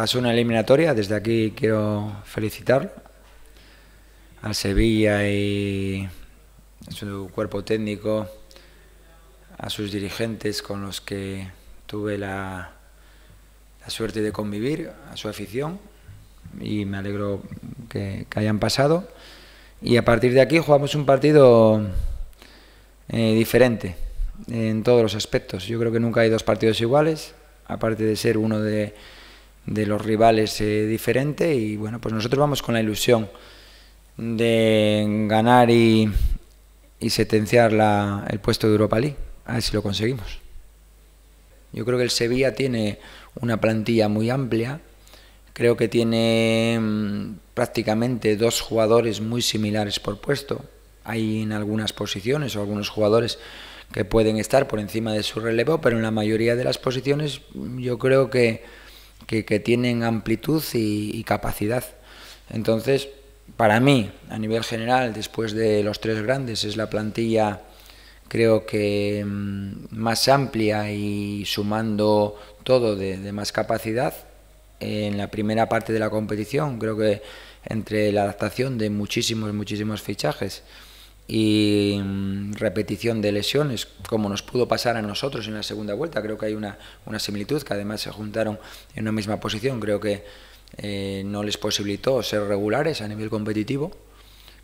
pasó una eliminatoria, desde aquí quiero felicitar a Sevilla y su cuerpo técnico, a sus dirigentes con los que tuve la, suerte de convivir, a su afición y me alegro que, hayan pasado. Y a partir de aquí jugamos un partido eh, diferente en todos los aspectos. Yo creo que nunca hay dos partidos iguales, aparte de ser uno de de los rivales eh, diferente y bueno, pues nosotros vamos con la ilusión de ganar y, y sentenciar la, el puesto de Europa League, a ver si lo conseguimos. Yo creo que el Sevilla tiene una plantilla muy amplia, creo que tiene mm, prácticamente dos jugadores muy similares por puesto, hay en algunas posiciones o algunos jugadores que pueden estar por encima de su relevo, pero en la mayoría de las posiciones mm, yo creo que que, tienen amplitud y, capacidad. Entonces, para mí, a nivel general, después de los tres grandes, es la plantilla creo que mm, más amplia y sumando todo de, de más capacidad en la primera parte de la competición. Creo que entre la adaptación de muchísimos, muchísimos fichajes, y mm, repetición de lesiones, como nos pudo pasar a nosotros en la segunda vuelta. Creo que hay una, una similitud, que además se juntaron en una misma posición. Creo que eh, no les posibilitó ser regulares a nivel competitivo,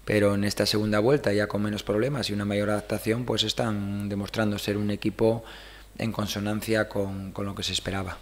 pero en esta segunda vuelta, ya con menos problemas y una mayor adaptación, pues están demostrando ser un equipo en consonancia con, con lo que se esperaba.